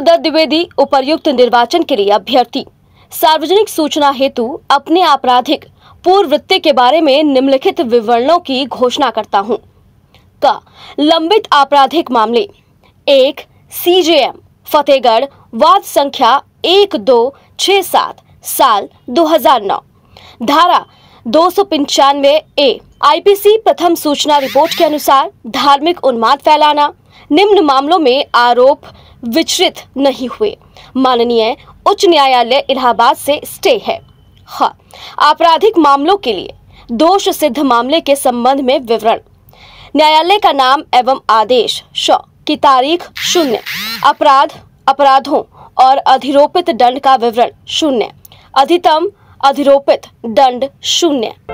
दत्त द्विवेदी उपर्युक्त निर्वाचन के लिए अभ्यर्थी सार्वजनिक सूचना हेतु अपने आपराधिक पूर्व वृत्ति के बारे में निम्नलिखित विवरणों की घोषणा करता हूँ का लंबित आपराधिक मामले एक सीजेएम फतेहगढ़ वाद संख्या एक दो छ सात साल 2009 धारा दो सौ पंचानवे ए आईपीसी प्रथम सूचना रिपोर्ट के अनुसार धार्मिक उन्माद फैलाना निम्न मामलों में आरोप विचरित नहीं हुए माननीय उच्च न्यायालय इलाहाबाद से स्टे है हाँ आपराधिक मामलों के लिए दोष सिद्ध मामले के संबंध में विवरण न्यायालय का नाम एवं आदेश श की तारीख शून्य अपराध अपराधों और अधिरोपित दंड का विवरण शून्य अधितम अधिरोपित दंड शून्य